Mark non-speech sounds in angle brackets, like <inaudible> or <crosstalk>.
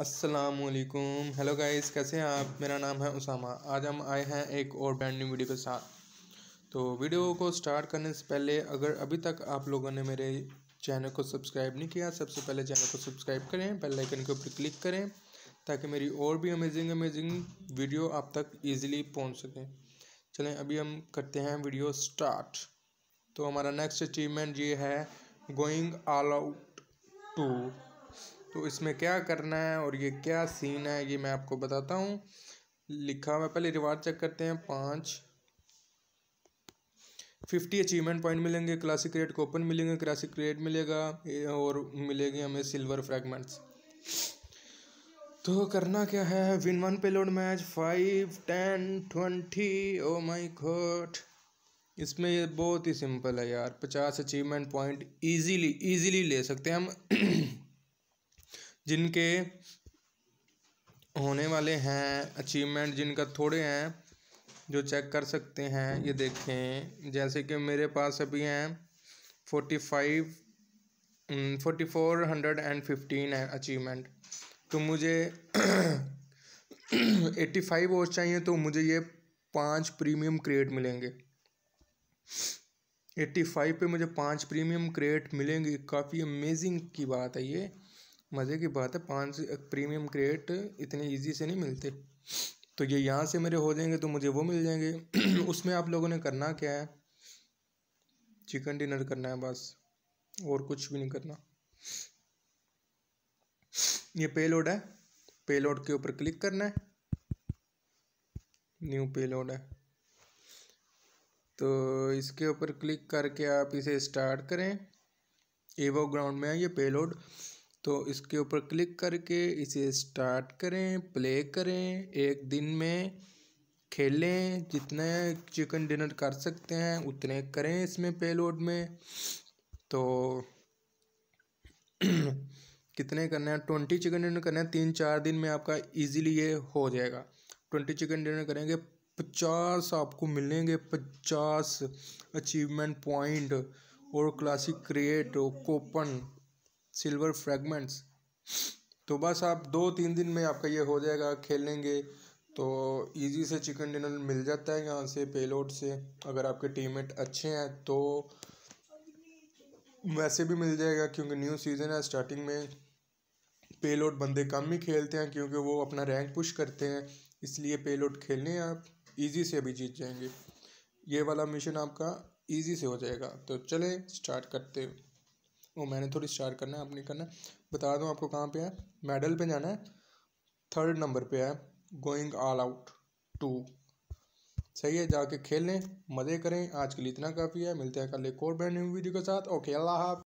असलकुम hello guys कैसे हैं आप मेरा नाम है उसामा आज हम आए हैं एक और ब्रांड न्यू वीडियो के साथ तो वीडियो को स्टार्ट करने से पहले अगर अभी तक आप लोगों ने मेरे चैनल को सब्सक्राइब नहीं किया सबसे पहले चैनल को सब्सक्राइब करें बेल आइकन के ऊपर क्लिक करें ताकि मेरी और भी अमेजिंग अमेजिंग वीडियो आप तक ईजिली पहुँच सकें चलें अभी हम करते हैं वीडियो स्टार्ट तो हमारा नेक्स्ट अचीवमेंट ये है गोइंग ऑल आउट टू तो इसमें क्या करना है और ये क्या सीन है ये मैं आपको बताता हूँ लिखा हुआ पहले रिवार्ड चेक करते हैं पाँच फिफ्टी अचीवमेंट पॉइंट मिलेंगे क्लासिक रेट कोपन मिलेंगे क्लासिक रेट मिलेगा और मिलेगी हमें सिल्वर फ्रैगमेंट्स तो करना क्या है win one payload match five ten twenty oh my god इसमें ये बहुत ही सिंपल है यार पचास अचीवमेंट पॉइंट इजीली इजीली ले सकते हैं हम जिनके होने वाले हैं अचीवमेंट जिनका थोड़े हैं जो चेक कर सकते हैं ये देखें जैसे कि मेरे पास अभी हैं forty five forty four hundred and fifteen है अचीवमेंट तो मुझे एट्टी फाइव और चाहिए तो मुझे ये पांच प्रीमियम क्रेट मिलेंगे एट्टी फाइव पे मुझे पांच प्रीमियम क्रेट मिलेंगे काफ़ी अमेजिंग की बात है ये मज़े की बात है पाँच प्रीमियम क्रेट इतने ईजी से नहीं मिलते तो ये यहाँ से मेरे हो जाएंगे तो मुझे वो मिल जाएंगे <clears throat> उसमें आप लोगों ने करना क्या है चिकन डिनर करना है बस और कुछ भी नहीं करना ये पेलोड है पेलोड के ऊपर क्लिक करना है न्यू पेलोड है तो इसके ऊपर क्लिक करके आप इसे स्टार्ट करें एवो ग्राउंड में है ये पेलोड तो इसके ऊपर क्लिक करके इसे स्टार्ट करें प्ले करें एक दिन में खेलें जितने चिकन डिनर कर सकते हैं उतने करें इसमें पेलोड में तो <clears throat> कितने करना है ट्वेंटी चिकन डिनर करना है तीन चार दिन में आपका इजीली ये हो जाएगा ट्वेंटी चिकन डिनर करेंगे पचास आपको मिलेंगे पचास अचीवमेंट पॉइंट और classic crate coupon silver fragments तो बस आप दो तीन दिन में आपका ये हो जाएगा खेलेंगे तो इजी से चिकन डिनर मिल जाता है यहाँ से पेलोड से अगर आपके टीममेट अच्छे हैं तो वैसे भी मिल जाएगा क्योंकि न्यू सीज़न है स्टार्टिंग में पेलोड बंदे कम ही खेलते हैं क्योंकि वो अपना रैंक पुश करते हैं इसलिए पेलोड खेलने आप ईजी से अभी जीत जाएंगे ये वाला मिशन आपका ईजी से हो जाएगा तो चलें स्टार्ट करते हैं वो मैंने थोड़ी स्टार्ट करना है आपने करना है बता दूँ आपको कहाँ पे है मेडल पे जाना है थर्ड नंबर पे है गोइंग ऑल आउट टू सही है जाके खेलें मज़े करें आज के लिए इतना काफ़ी है मिलते हैं कल एक और ब्रांड न्यू वीडियो के साथ ओके अल्लाह हाफ